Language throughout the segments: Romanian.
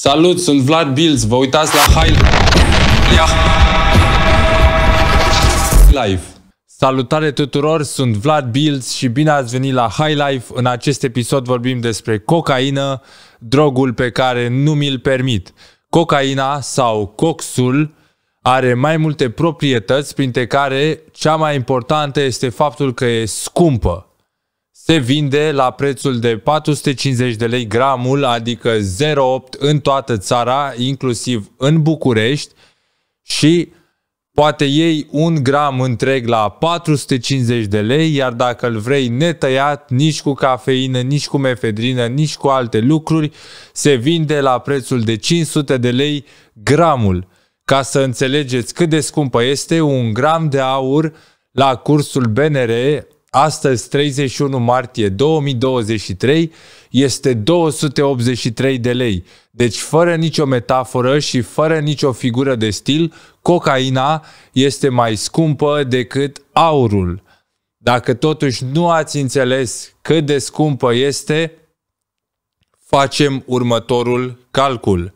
Salut, sunt Vlad Bills. vă uitați la High Life. Salutare tuturor, sunt Vlad Bills și bine ați venit la High Life. În acest episod vorbim despre cocaină, drogul pe care nu mi-l permit. Cocaina sau coxul are mai multe proprietăți, printre care cea mai importantă este faptul că e scumpă se vinde la prețul de 450 de lei gramul, adică 0,8 în toată țara, inclusiv în București și poate iei un gram întreg la 450 de lei, iar dacă îl vrei netăiat, nici cu cafeină, nici cu mefedrină, nici cu alte lucruri, se vinde la prețul de 500 de lei gramul. Ca să înțelegeți cât de scumpă este, un gram de aur la cursul BNR Astăzi, 31 martie 2023, este 283 de lei. Deci, fără nicio metaforă și fără nicio figură de stil, cocaina este mai scumpă decât aurul. Dacă totuși nu ați înțeles cât de scumpă este, facem următorul calcul.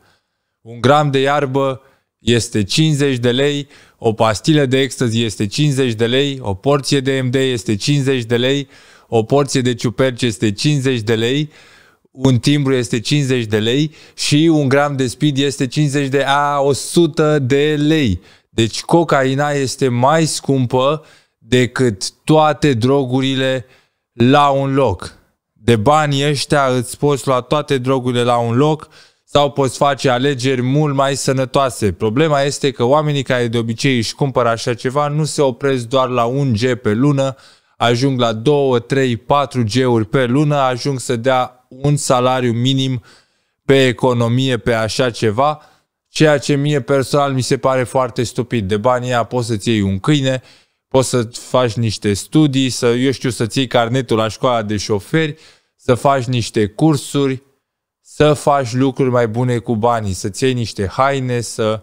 Un gram de iarbă este 50 de lei, o pastilă de ecstasy este 50 de lei, o porție de MD este 50 de lei, o porție de ciuperci este 50 de lei, un timbru este 50 de lei și un gram de speed este 50 de a 100 de lei. Deci cocaina este mai scumpă decât toate drogurile la un loc. De banii ăștia îți poți lua toate drogurile la un loc, sau poți face alegeri mult mai sănătoase. Problema este că oamenii care de obicei își cumpără așa ceva nu se opresc doar la 1G pe lună, ajung la 2, 3, 4 G-uri pe lună, ajung să dea un salariu minim pe economie pe așa ceva, ceea ce mie personal mi se pare foarte stupid. De banii aia poți să-ți iei un câine, poți să faci niște studii, să, eu știu, să-ți iei carnetul la școala de șoferi, să faci niște cursuri, să faci lucruri mai bune cu banii, să ții niște haine, să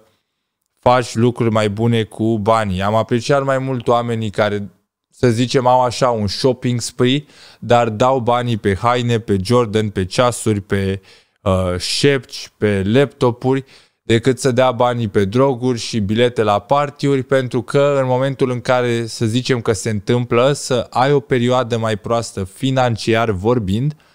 faci lucruri mai bune cu banii. Am apreciat mai mult oamenii care, să zicem, au așa un shopping spree, dar dau banii pe haine, pe Jordan, pe ceasuri, pe uh, șepci, pe laptopuri, decât să dea banii pe droguri și bilete la partiuri, pentru că în momentul în care, să zicem că se întâmplă, să ai o perioadă mai proastă financiar vorbind, uh,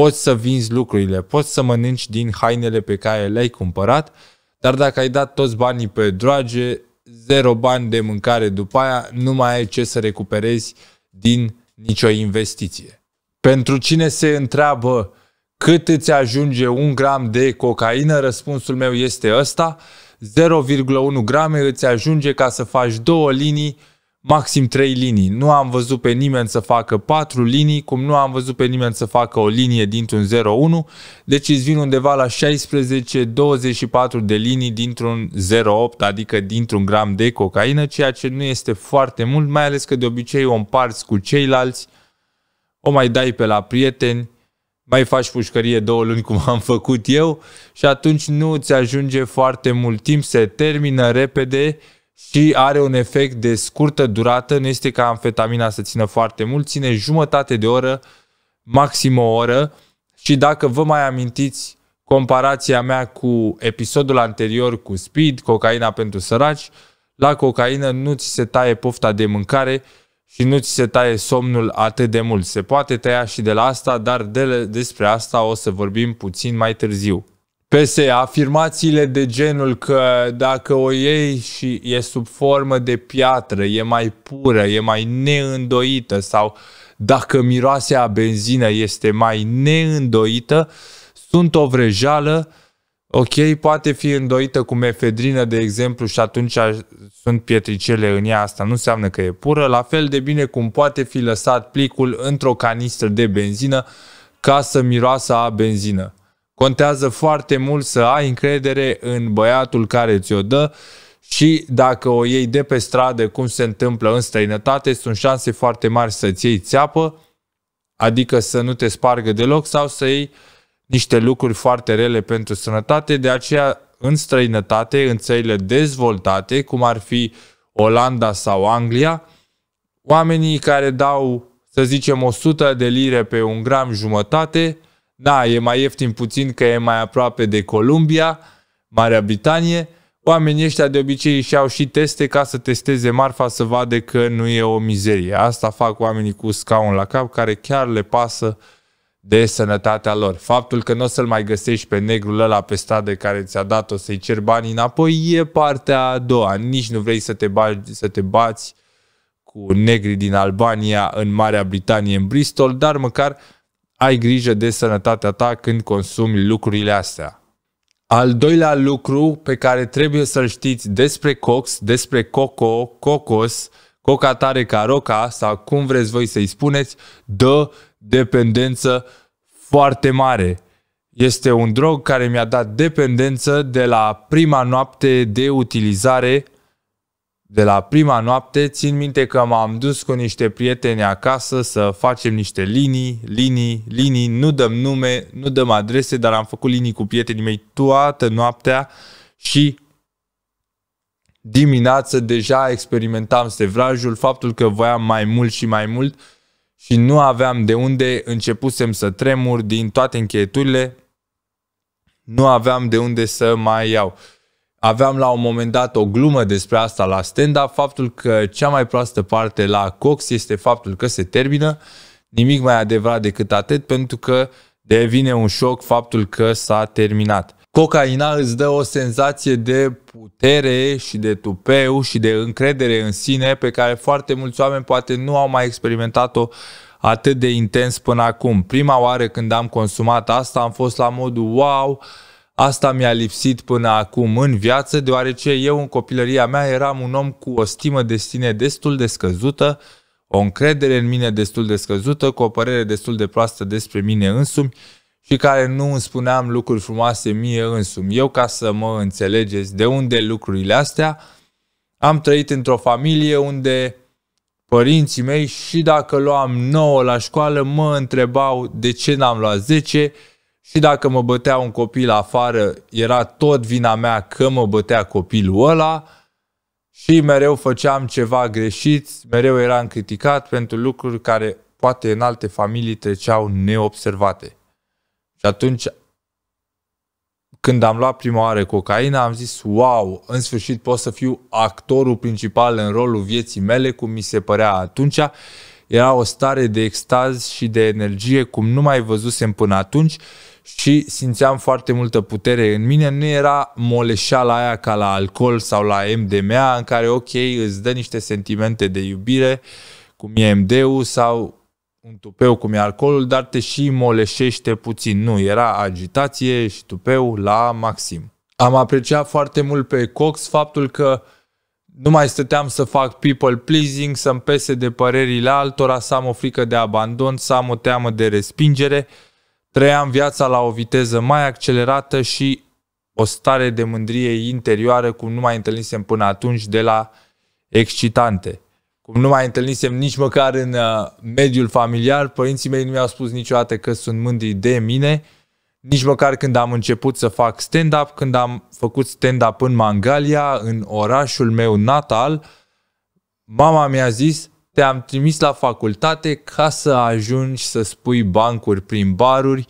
poți să vinzi lucrurile, poți să mănânci din hainele pe care le-ai cumpărat, dar dacă ai dat toți banii pe droage, zero bani de mâncare după aia, nu mai ai ce să recuperezi din nicio investiție. Pentru cine se întreabă cât îți ajunge un gram de cocaină, răspunsul meu este ăsta, 0,1 grame îți ajunge ca să faci două linii maxim 3 linii. Nu am văzut pe nimeni să facă 4 linii, cum nu am văzut pe nimeni să facă o linie dintr-un 0-1, deci îți vin undeva la 16-24 de linii dintr-un 0-8, adică dintr-un gram de cocaină, ceea ce nu este foarte mult, mai ales că de obicei o împarți cu ceilalți, o mai dai pe la prieteni, mai faci pușcărie două luni cum am făcut eu și atunci nu îți ajunge foarte mult timp, se termină repede și are un efect de scurtă durată, nu este ca amfetamina să țină foarte mult, ține jumătate de oră, maxim o oră și dacă vă mai amintiți comparația mea cu episodul anterior cu speed, cocaina pentru săraci, la cocaină nu ți se taie pofta de mâncare și nu ți se taie somnul atât de mult. Se poate tăia și de la asta, dar de, despre asta o să vorbim puțin mai târziu. PSE, afirmațiile de genul că dacă o iei și e sub formă de piatră, e mai pură, e mai neîndoită sau dacă miroase a benzină este mai neîndoită, sunt o vrejală, ok, poate fi îndoită cu mefedrină, de exemplu, și atunci sunt pietricele în ea, asta nu înseamnă că e pură, la fel de bine cum poate fi lăsat plicul într-o canistră de benzină ca să miroasă a benzină. Contează foarte mult să ai încredere în băiatul care ți-o dă și dacă o iei de pe stradă, cum se întâmplă în străinătate, sunt șanse foarte mari să-ți iei țeapă, adică să nu te spargă deloc sau să iei niște lucruri foarte rele pentru sănătate, de aceea în străinătate, în țările dezvoltate, cum ar fi Olanda sau Anglia, oamenii care dau, să zicem, 100 de lire pe un gram jumătate, da, e mai ieftin puțin că e mai aproape de Columbia, Marea Britanie, oamenii ăștia de obicei își iau și teste ca să testeze marfa să vadă că nu e o mizerie. Asta fac oamenii cu scaun la cap care chiar le pasă de sănătatea lor. Faptul că nu o să-l mai găsești pe negrul ăla pe stradă care ți-a dat-o să-i cer banii înapoi e partea a doua. Nici nu vrei să te, ba- să te bați cu negri din Albania în Marea Britanie, în Bristol, dar măcar ai grijă de sănătatea ta când consumi lucrurile astea. Al doilea lucru pe care trebuie să-l știți despre cox, despre coco, cocos, coca tare ca roca sau cum vreți voi să-i spuneți, dă dependență foarte mare. Este un drog care mi-a dat dependență de la prima noapte de utilizare de la prima noapte țin minte că m-am dus cu niște prieteni acasă să facem niște linii, linii, linii, nu dăm nume, nu dăm adrese, dar am făcut linii cu prietenii mei toată noaptea și dimineață deja experimentam sevrajul faptul că voiam mai mult și mai mult și nu aveam de unde, începusem să tremur din toate încheieturile, nu aveam de unde să mai iau. Aveam la un moment dat o glumă despre asta la stand-up, faptul că cea mai proastă parte la Cox este faptul că se termină, nimic mai adevărat decât atât, pentru că devine un șoc faptul că s-a terminat. Cocaina îți dă o senzație de putere și de tupeu și de încredere în sine pe care foarte mulți oameni poate nu au mai experimentat-o atât de intens până acum. Prima oară când am consumat asta am fost la modul wow, Asta mi-a lipsit până acum în viață, deoarece eu în copilăria mea eram un om cu o stimă de sine destul de scăzută, o încredere în mine destul de scăzută, cu o părere destul de proastă despre mine însumi și care nu îmi spuneam lucruri frumoase mie însumi. Eu, ca să mă înțelegeți de unde lucrurile astea, am trăit într-o familie unde părinții mei și dacă luam 9 la școală, mă întrebau de ce n-am luat 10 și dacă mă bătea un copil afară, era tot vina mea că mă bătea copilul ăla și mereu făceam ceva greșit, mereu eram criticat pentru lucruri care poate în alte familii treceau neobservate. Și atunci, când am luat prima oară cocaina, am zis, wow, în sfârșit pot să fiu actorul principal în rolul vieții mele, cum mi se părea atunci era o stare de extaz și de energie cum nu mai văzusem până atunci și simțeam foarte multă putere în mine. Nu era moleșala aia ca la alcool sau la MDMA în care, ok, îți dă niște sentimente de iubire, cum e MD-ul sau un tupeu cum e alcoolul, dar te și moleșește puțin. Nu, era agitație și tupeu la maxim. Am apreciat foarte mult pe Cox faptul că nu mai stăteam să fac people pleasing, să-mi pese de părerile altora, să am o frică de abandon, să am o teamă de respingere. Trăiam viața la o viteză mai accelerată și o stare de mândrie interioară cum nu mai întâlnisem până atunci de la excitante. Cum nu mai întâlnisem nici măcar în uh, mediul familiar, părinții mei nu mi-au spus niciodată că sunt mândri de mine, nici măcar când am început să fac stand-up, când am făcut stand-up în Mangalia, în orașul meu natal, mama mi-a zis, te-am trimis la facultate ca să ajungi să spui bancuri prin baruri,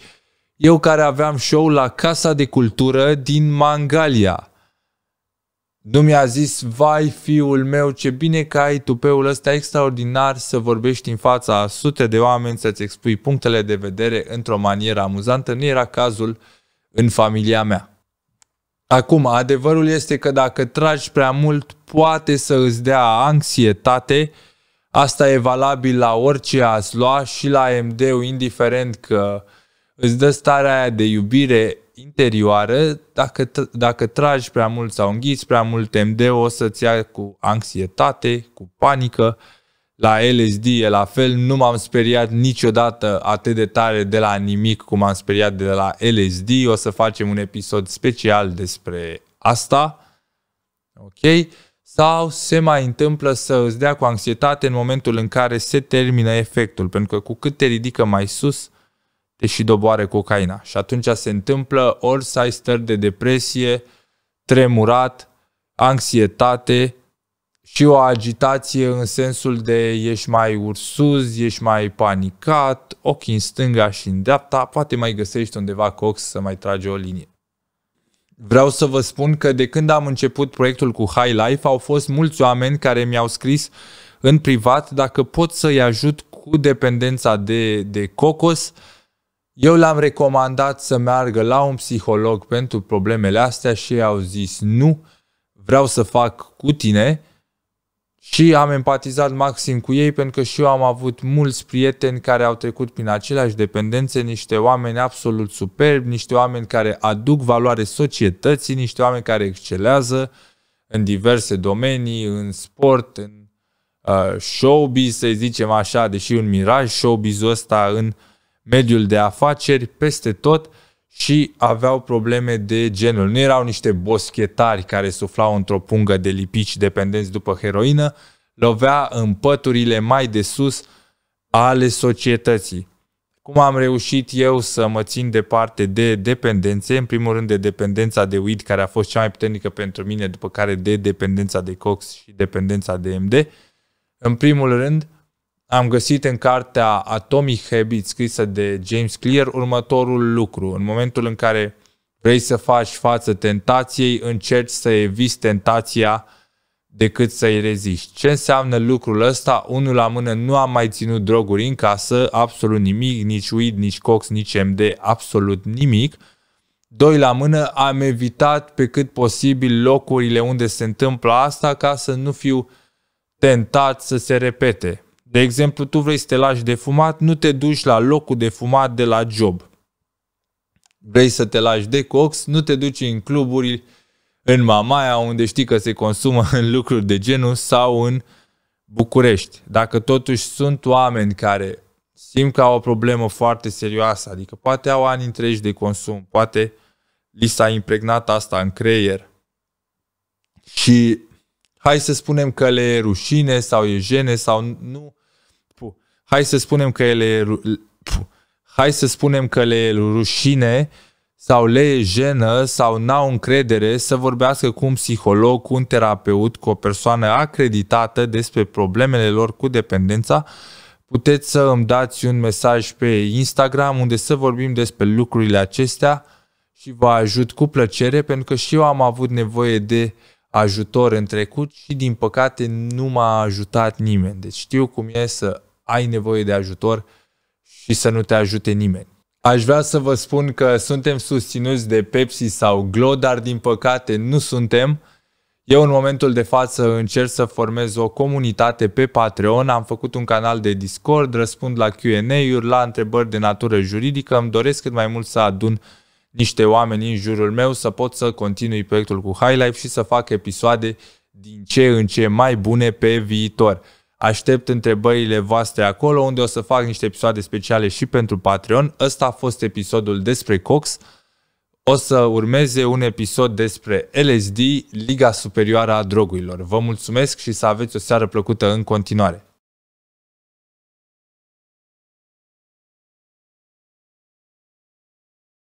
eu care aveam show la Casa de Cultură din Mangalia. Nu mi-a zis, vai fiul meu, ce bine că ai tupeul ăsta extraordinar să vorbești în fața a sute de oameni, să-ți expui punctele de vedere într-o manieră amuzantă, nu era cazul în familia mea. Acum, adevărul este că dacă tragi prea mult, poate să îți dea anxietate, asta e valabil la orice ați lua și la MD-ul, indiferent că îți dă starea aia de iubire interioară, dacă, dacă tragi prea mult sau înghiți prea mult MD, o să-ți ia cu anxietate, cu panică. La LSD e la fel, nu m-am speriat niciodată atât de tare de la nimic cum am speriat de la LSD. O să facem un episod special despre asta. Ok? Sau se mai întâmplă să îți dea cu anxietate în momentul în care se termină efectul, pentru că cu cât te ridică mai sus, deși doboare cocaina. Și atunci se întâmplă ori să ai stări de depresie, tremurat, anxietate și o agitație în sensul de ești mai ursuz, ești mai panicat, ochii în stânga și în dreapta, poate mai găsești undeva cox să mai trage o linie. Vreau să vă spun că de când am început proiectul cu High Life au fost mulți oameni care mi-au scris în privat dacă pot să-i ajut cu dependența de, de cocos, eu l-am recomandat să meargă la un psiholog pentru problemele astea și ei au zis nu, vreau să fac cu tine și am empatizat maxim cu ei pentru că și eu am avut mulți prieteni care au trecut prin aceleași dependențe, niște oameni absolut superbi, niște oameni care aduc valoare societății, niște oameni care excelează în diverse domenii, în sport, în uh, showbiz, să zicem așa, deși un miraj showbizul ăsta în uh, mediul de afaceri peste tot și aveau probleme de genul. Nu erau niște boschetari care suflau într-o pungă de lipici dependenți după heroină, lovea în păturile mai de sus ale societății. Cum am reușit eu să mă țin departe de dependențe? În primul rând de dependența de weed, care a fost cea mai puternică pentru mine, după care de dependența de cox și dependența de MD. În primul rând, am găsit în cartea Atomic Habits scrisă de James Clear următorul lucru. În momentul în care vrei să faci față tentației, încerci să eviți tentația decât să-i reziști. Ce înseamnă lucrul ăsta? Unul la mână nu am mai ținut droguri în casă, absolut nimic, nici weed, nici cox, nici MD, absolut nimic. Doi la mână am evitat pe cât posibil locurile unde se întâmplă asta ca să nu fiu tentat să se repete de exemplu, tu vrei să te lași de fumat, nu te duci la locul de fumat de la job. Vrei să te lași de cox, nu te duci în cluburi, în Mamaia, unde știi că se consumă în lucruri de genul, sau în București. Dacă totuși sunt oameni care simt că au o problemă foarte serioasă, adică poate au ani întregi de consum, poate li s-a impregnat asta în creier și hai să spunem că le e rușine sau e jene sau nu hai să spunem că ele, hai să spunem că le rușine sau le jenă sau n-au încredere să vorbească cu un psiholog, cu un terapeut, cu o persoană acreditată despre problemele lor cu dependența, puteți să îmi dați un mesaj pe Instagram unde să vorbim despre lucrurile acestea și vă ajut cu plăcere pentru că și eu am avut nevoie de ajutor în trecut și din păcate nu m-a ajutat nimeni. Deci știu cum e să ai nevoie de ajutor și să nu te ajute nimeni. Aș vrea să vă spun că suntem susținuți de Pepsi sau Glo, dar din păcate nu suntem. Eu în momentul de față încerc să formez o comunitate pe Patreon, am făcut un canal de Discord, răspund la Q&A-uri, la întrebări de natură juridică, îmi doresc cât mai mult să adun niște oameni în jurul meu să pot să continui proiectul cu Highlife și să fac episoade din ce în ce mai bune pe viitor. Aștept întrebările voastre acolo unde o să fac niște episoade speciale și pentru Patreon. Ăsta a fost episodul despre Cox. O să urmeze un episod despre LSD, Liga Superioară a Drogurilor. Vă mulțumesc și să aveți o seară plăcută în continuare.